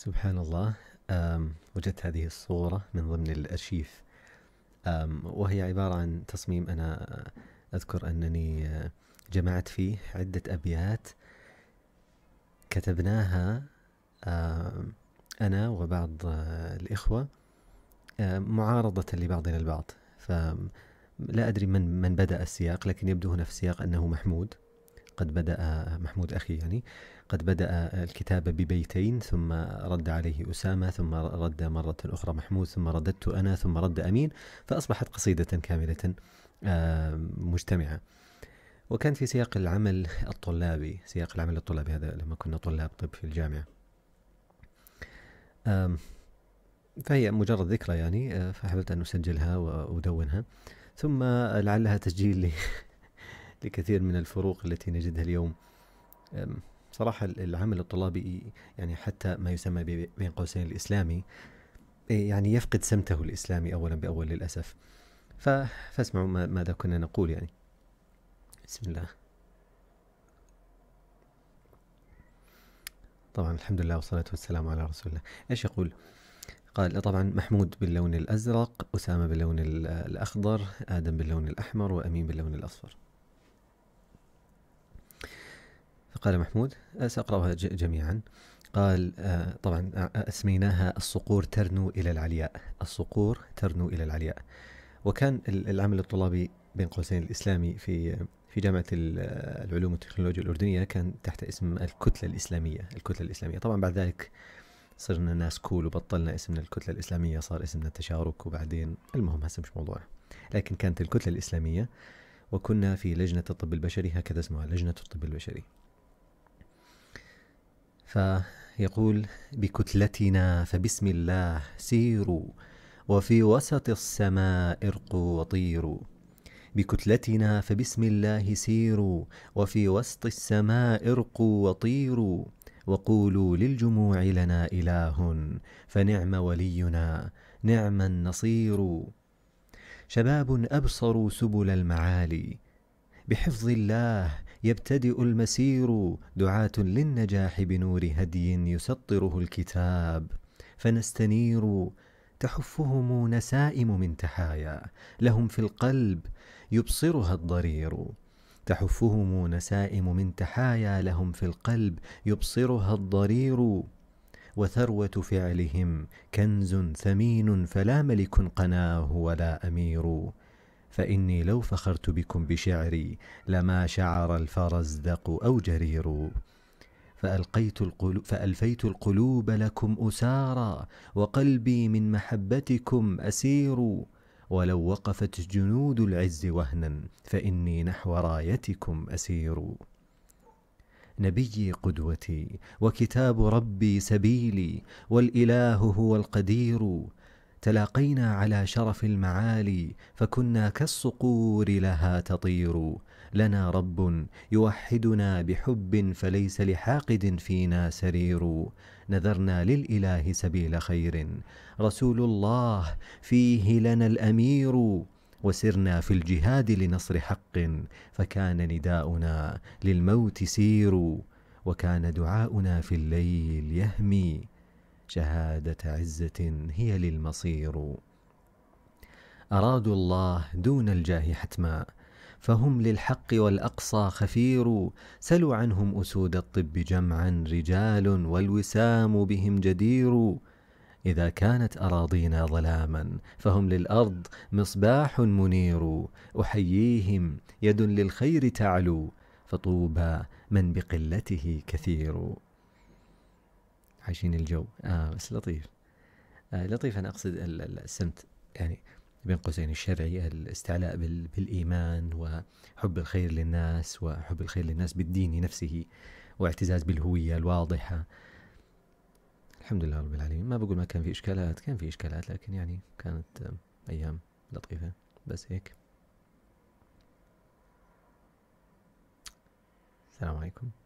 سبحان الله وجدت هذه الصورة من ضمن الأرشيف وهي عبارة عن تصميم أنا أذكر أنني آه، جمعت فيه عدة أبيات كتبناها أنا وبعض آه، الإخوة معارضة لبعضنا البعض فلا أدري من من بدأ السياق لكن يبدو هنا في السياق أنه محمود قد بدأ محمود أخي يعني قد بدأ الكتابة ببيتين ثم رد عليه أسامة ثم رد مرة أخرى محمود ثم رددت أنا ثم رد أمين فأصبحت قصيدة كاملة آه، مجتمعة وكان في سياق العمل الطلابي سياق العمل الطلابي هذا لما كنا طلاب طب في الجامعة آه، فهي مجرد ذكرى يعني آه، فحاولت أن أسجلها وأدونها ثم لعلها تسجيل لكثير من الفروق التي نجدها اليوم صراحة العمل الطلابي يعني حتى ما يسمى بين قوسين الإسلامي يعني يفقد سمته الإسلامي أولا بأول للأسف فاسمعوا ماذا كنا نقول يعني بسم الله طبعا الحمد لله والصلاة والسلام على رسول الله إيش يقول قال طبعا محمود باللون الأزرق أسامة باللون الأخضر آدم باللون الأحمر وأمين باللون الأصفر قال محمود أه، سأقرأها جميعا قال أه، طبعا أسميناها الصقور ترنو إلى العلياء الصقور ترنو إلى العلياء وكان العمل الطلابي بين قوسين الإسلامي في في جامعة العلوم والتكنولوجيا الأردنية كان تحت اسم الكتلة الإسلامية الكتلة الإسلامية طبعا بعد ذلك صرنا ناس كول وبطلنا اسمنا الكتلة الإسلامية صار اسمنا التشارك وبعدين المهم هسه مش موضوع لكن كانت الكتلة الإسلامية وكنا في لجنة الطب البشري هكذا اسمها لجنة الطب البشري فيقول بكتلتنا فبسم الله سيروا وفي وسط السماء ارقوا وطيروا بكتلتنا فبسم الله سيروا وفي وسط السماء ارقوا وطيروا وقولوا للجموع لنا إله فنعم ولينا نعم النصير شباب أبصروا سبل المعالي بحفظ الله يبتدئ المسير دعاة للنجاح بنور هدي يسطره الكتاب فنستنير تحفهم نسائم من تحايا لهم في القلب يبصرها الضرير تحفهم نسائم من تحايا لهم في القلب يبصرها الضرير وثروة فعلهم كنز ثمين فلا ملك قناه ولا أمير فاني لو فخرت بكم بشعري لما شعر الفرزدق او جرير فألقيت القلوب فألفيت القلوب لكم أسارى وقلبي من محبتكم أسير ولو وقفت جنود العز وهنا فإني نحو رايتكم أسير نبيي قدوتي وكتاب ربي سبيلي والإله هو القدير تلاقينا على شرف المعالي فكنا كالصقور لها تطير لنا رب يوحدنا بحب فليس لحاقد فينا سرير نذرنا للاله سبيل خير رسول الله فيه لنا الامير وسرنا في الجهاد لنصر حق فكان نداؤنا للموت سير وكان دعاؤنا في الليل يهمي شهادة عزة هي للمصير أرادوا الله دون الجاه حتما فهم للحق والأقصى خفير سلوا عنهم أسود الطب جمعا رجال والوسام بهم جدير إذا كانت أراضينا ظلاما فهم للأرض مصباح منير أحييهم يد للخير تعلو فطوبى من بقلته كثير وحشيني الجو آه بس لطيف آه لطيف انا اقصد السمت يعني بين قوسين الشرعي الاستعلاء بالايمان وحب الخير للناس وحب الخير للناس بالدين نفسه واعتزاز بالهويه الواضحه الحمد لله رب العالمين ما بقول ما كان في اشكالات كان في اشكالات لكن يعني كانت ايام لطيفه بس هيك السلام عليكم